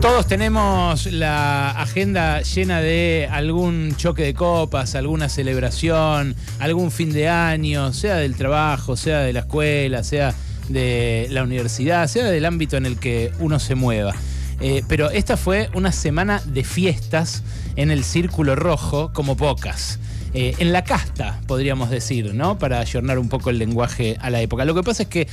Todos tenemos la agenda llena de algún choque de copas, alguna celebración, algún fin de año, sea del trabajo, sea de la escuela, sea de la universidad, sea del ámbito en el que uno se mueva. Eh, pero esta fue una semana de fiestas en el Círculo Rojo como pocas. Eh, en la casta, podríamos decir, ¿no? Para ayornar un poco el lenguaje a la época. Lo que pasa es que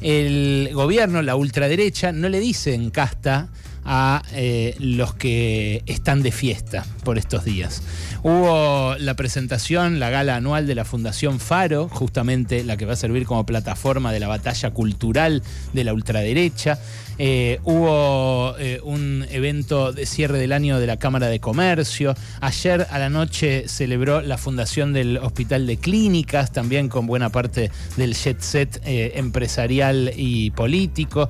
el gobierno, la ultraderecha, no le dicen casta a eh, los que están de fiesta por estos días. Hubo la presentación, la gala anual de la Fundación Faro, justamente la que va a servir como plataforma de la batalla cultural de la ultraderecha. Eh, hubo eh, un evento de cierre del año de la Cámara de Comercio. Ayer a la noche celebró la fundación del Hospital de Clínicas, también con buena parte del jet set empresarial y político.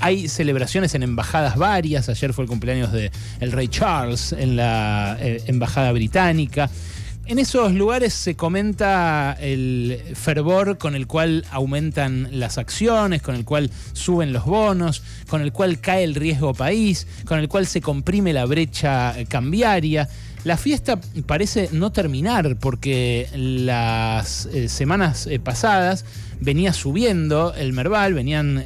hay celebraciones en embajadas varias Ayer fue el cumpleaños del el rey Charles en la eh, Embajada Británica. En esos lugares se comenta el fervor con el cual aumentan las acciones, con el cual suben los bonos, con el cual cae el riesgo país, con el cual se comprime la brecha eh, cambiaria. La fiesta parece no terminar porque las eh, semanas pasadas venía subiendo el Merval, venían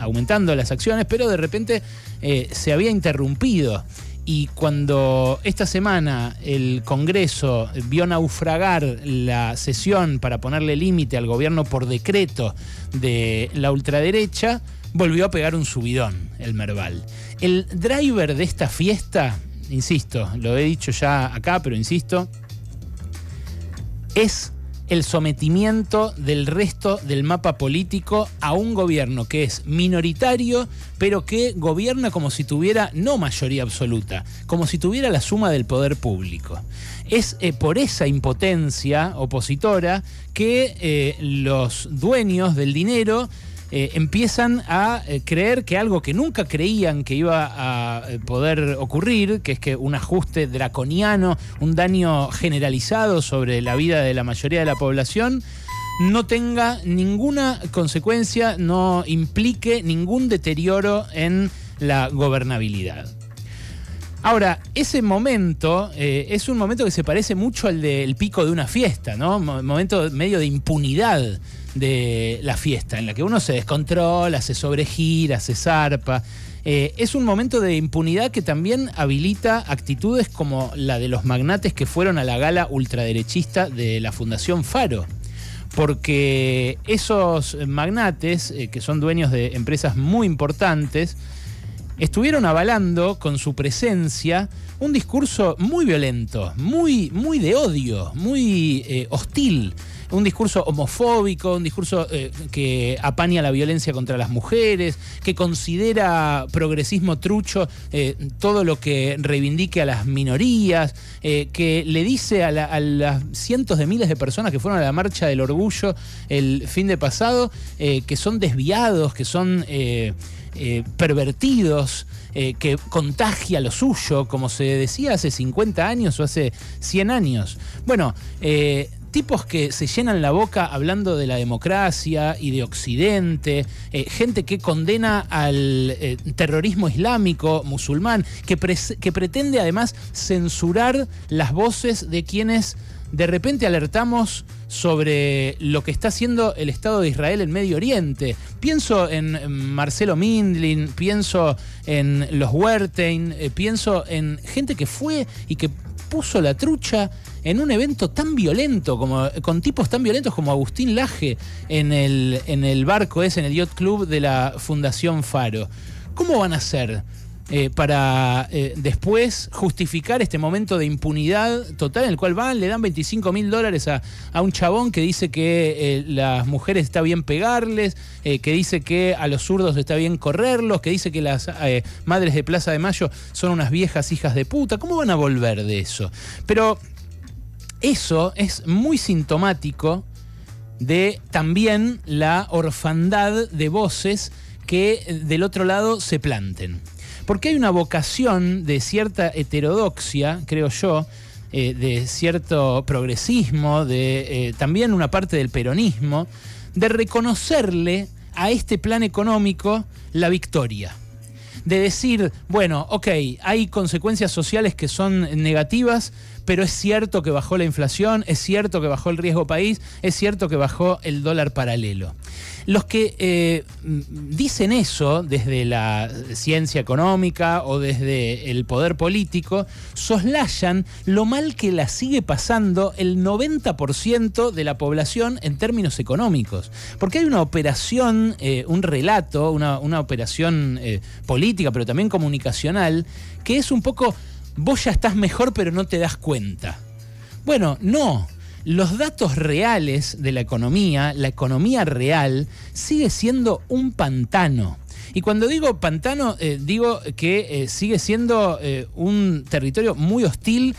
aumentando las acciones, pero de repente eh, se había interrumpido. Y cuando esta semana el Congreso vio naufragar la sesión para ponerle límite al gobierno por decreto de la ultraderecha, volvió a pegar un subidón el Merval. El driver de esta fiesta, insisto, lo he dicho ya acá, pero insisto, es el sometimiento del resto del mapa político a un gobierno que es minoritario, pero que gobierna como si tuviera no mayoría absoluta, como si tuviera la suma del poder público. Es eh, por esa impotencia opositora que eh, los dueños del dinero eh, empiezan a eh, creer que algo que nunca creían que iba a eh, poder ocurrir, que es que un ajuste draconiano, un daño generalizado sobre la vida de la mayoría de la población, no tenga ninguna consecuencia, no implique ningún deterioro en la gobernabilidad. Ahora, ese momento es un momento que se parece mucho al del pico de una fiesta, ¿no? Momento medio de impunidad de la fiesta, en la que uno se descontrola, se sobregira, se zarpa. Eh, es un momento de impunidad que también habilita actitudes como la de los magnates que fueron a la gala ultraderechista de la Fundación Faro. Porque esos magnates, eh, que son dueños de empresas muy importantes, estuvieron avalando con su presencia un discurso muy violento, muy, muy de odio, muy eh, hostil un discurso homofóbico, un discurso eh, que apaña la violencia contra las mujeres, que considera progresismo trucho eh, todo lo que reivindique a las minorías, eh, que le dice a, las cientos de miles de personas que fueron a la marcha del orgullo el fin de pasado que son desviados, que son... pervertidos, que contagia lo suyo, como se decía hace 50 años o hace 100 años. Bueno, tipos que se llenan la boca hablando de la democracia y de Occidente, eh, gente que condena al eh, terrorismo islámico musulmán, que, pretende además censurar las voces de quienes de repente alertamos sobre lo que está haciendo el Estado de Israel en Medio Oriente. Pienso en Marcelo Mindlin, pienso en los Huertein, eh, pienso en gente que fue y que puso la trucha en un evento tan violento, como, con tipos tan violentos como Agustín Laje en el, barco ese, en el Yacht Club de la Fundación Faro. ¿Cómo van a hacer eh, para eh, después justificar este momento de impunidad total en el cual van, le dan 25 mil dólares a, un chabón que dice que eh, las mujeres está bien pegarles, que dice que a los zurdos está bien correrlos, que dice que las madres de Plaza de Mayo son unas viejas hijas de puta. ¿Cómo van a volver de eso? Pero eso es muy sintomático de también la orfandad de voces que eh, del otro lado se planten. Porque hay una vocación de cierta heterodoxia, creo yo, eh, de cierto progresismo, de eh, también una parte del peronismo, de reconocerle a este plan económico la victoria. De decir, bueno, ok, hay consecuencias sociales que son negativas, pero es cierto que bajó la inflación, es cierto que bajó el riesgo país, es cierto que bajó el dólar paralelo. Los que eh, dicen eso desde la ciencia económica o desde el poder político soslayan lo mal que la sigue pasando el 90% de la población en términos económicos. Porque hay una operación, eh, un relato, una, operación eh, política, pero también comunicacional, que es un poco vos ya estás mejor pero no te das cuenta. Bueno, no. Los datos reales de la economía, la economía real, sigue siendo un pantano. Y cuando digo pantano, eh, digo que eh, sigue siendo eh, un territorio muy hostil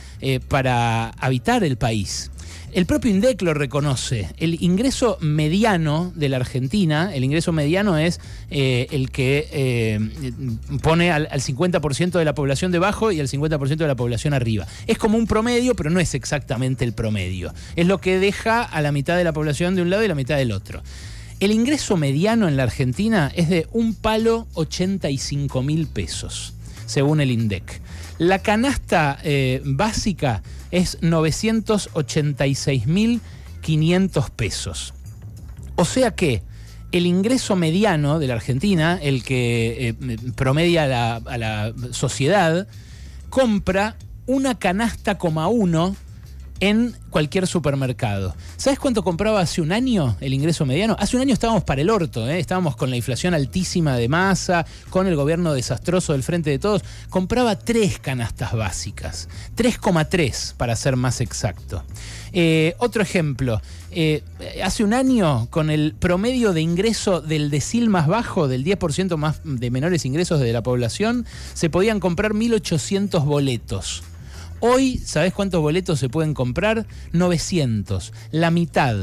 para habitar el país. El propio INDEC lo reconoce. El ingreso mediano de la Argentina, el ingreso mediano es eh, el que eh, pone al, al 50% de la población debajo y al 50% de la población arriba. Es como un promedio, pero no es exactamente el promedio. Es lo que deja a la mitad de la población de un lado y la mitad del otro. El ingreso mediano en la Argentina es de un palo 85 mil pesos, según el INDEC. La canasta eh, básica es 986.500 pesos. O sea que el ingreso mediano de la Argentina, el que eh, promedia a la sociedad, compra una canasta coma uno en cualquier supermercado. ¿Sabes cuánto compraba hace un año el ingreso mediano? Hace un año estábamos para el orto, ¿eh? estábamos con la inflación altísima de masa, con el gobierno desastroso del frente de todos. Compraba tres canastas básicas, 3,3 para ser más exacto. Eh, otro ejemplo, eh, hace un año con el promedio de ingreso del decil más bajo, del 10% más de menores ingresos de la población, se podían comprar 1.800 boletos. Hoy, sabes cuántos boletos se pueden comprar? 900, la mitad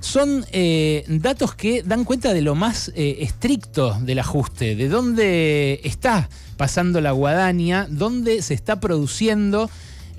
son eh, datos que dan cuenta de lo más eh, estricto del ajuste, de dónde está pasando la guadaña, dónde se está produciendo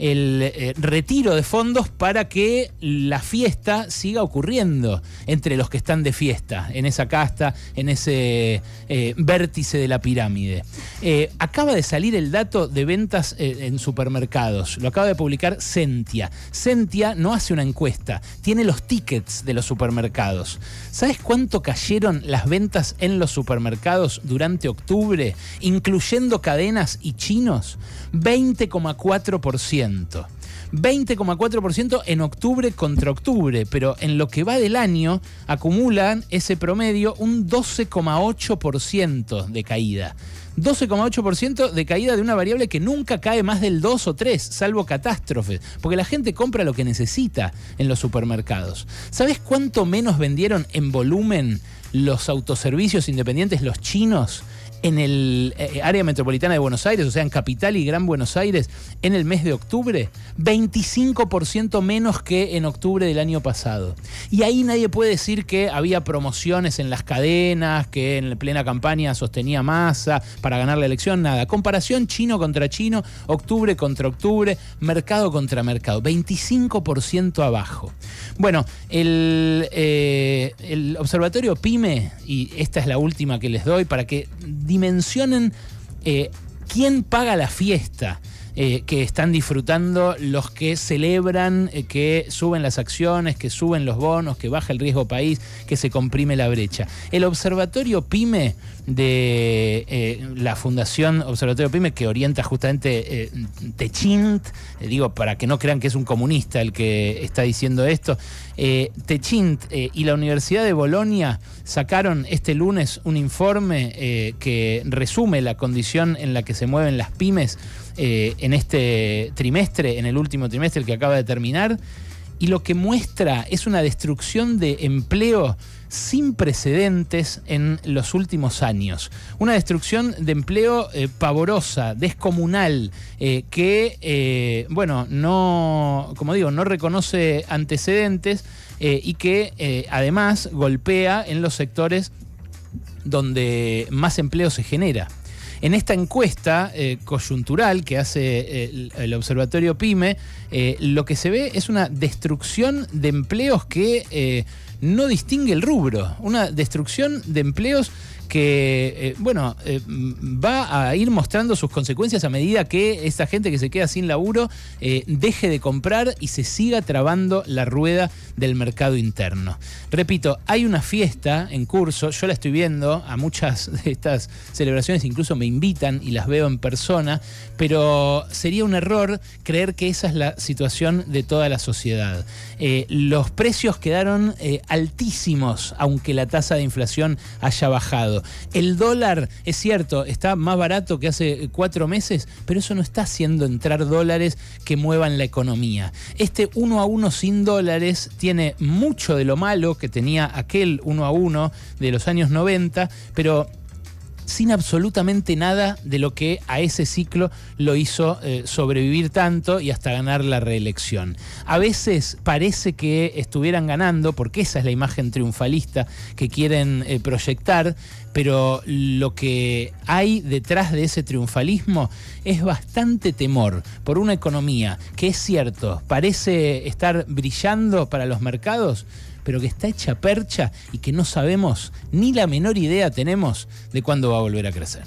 el eh, retiro de fondos para que la fiesta siga ocurriendo entre los que están de fiesta, en esa casta, en ese eh, vértice de la pirámide. Eh, acaba de salir el dato de ventas en supermercados, lo acaba de publicar Sentia. Sentia no hace una encuesta, tiene los tickets de los supermercados. ¿Sabes cuánto cayeron las ventas en los supermercados durante octubre, incluyendo cadenas y chinos? 20,4%. 20,4%. en octubre contra octubre, pero en lo que va del año acumulan ese promedio un 12,8% de caída. 12,8% de caída de una variable que nunca cae más del 2 o 3, salvo catástrofes, porque la gente compra lo que necesita en los supermercados. ¿Sabes cuánto menos vendieron en volumen los autoservicios independientes, los chinos, en el eh, área metropolitana de Buenos Aires, o sea, en Capital y Gran Buenos Aires, en el mes de octubre, 25% menos que en octubre del año pasado. Y ahí nadie puede decir que había promociones en las cadenas, que en plena campaña sostenía masa para ganar la elección, nada. Comparación chino contra chino, octubre contra octubre, mercado contra mercado, 25% abajo. Bueno, el, eh, el observatorio PYME, y esta es la última que les doy para que dimensionen eh, quién paga la fiesta. Eh, que están disfrutando los que celebran eh, que suben las acciones, que suben los bonos, que baja el riesgo país, que se comprime la brecha. El Observatorio PYME de eh, la Fundación Observatorio PYME, que orienta justamente Techint, digo, para que no crean que es un comunista el que está diciendo esto, Techint y la Universidad de Bolonia sacaron este lunes un informe que resume la condición en la que se mueven las pymes eh, en este trimestre, en el último trimestre, el que acaba de terminar, y lo que muestra es una destrucción de empleo sin precedentes en los últimos años. Una destrucción de empleo eh, pavorosa, descomunal, eh, que, bueno, no, como digo, no reconoce antecedentes y que además golpea en los sectores donde más empleo se genera. En esta encuesta eh, coyuntural que hace eh, el, Observatorio PYME, eh, lo que se ve es una destrucción de empleos que no distingue el rubro, una destrucción de empleos que, eh, bueno, eh, va a ir mostrando sus consecuencias a medida que esta gente que se queda sin laburo eh, deje de comprar y se siga trabando la rueda del mercado interno. Repito, hay una fiesta en curso, yo la estoy viendo, a muchas de estas celebraciones incluso me invitan y las veo en persona, pero sería un error creer que esa es la situación de toda la sociedad. los precios quedaron altísimos, aunque la tasa de inflación haya bajado. El dólar, es cierto, está más barato que hace cuatro meses, pero eso no está haciendo entrar dólares que muevan la economía. Este uno a uno sin dólares tiene mucho de lo malo que tenía aquel uno a uno de los años 90, pero sin absolutamente nada de lo que a ese ciclo lo hizo eh, sobrevivir tanto y hasta ganar la reelección. A veces parece que estuvieran ganando, porque esa es la imagen triunfalista que quieren eh, proyectar, pero lo que hay detrás de ese triunfalismo es bastante temor por una economía que es cierto, parece estar brillando para los mercados, pero que está hecha percha y que no sabemos ni la menor idea tenemos de cuándo va a volver a crecer.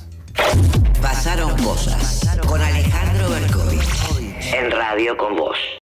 Pasaron cosas con Alejandro Berkovich en Radio con Vos.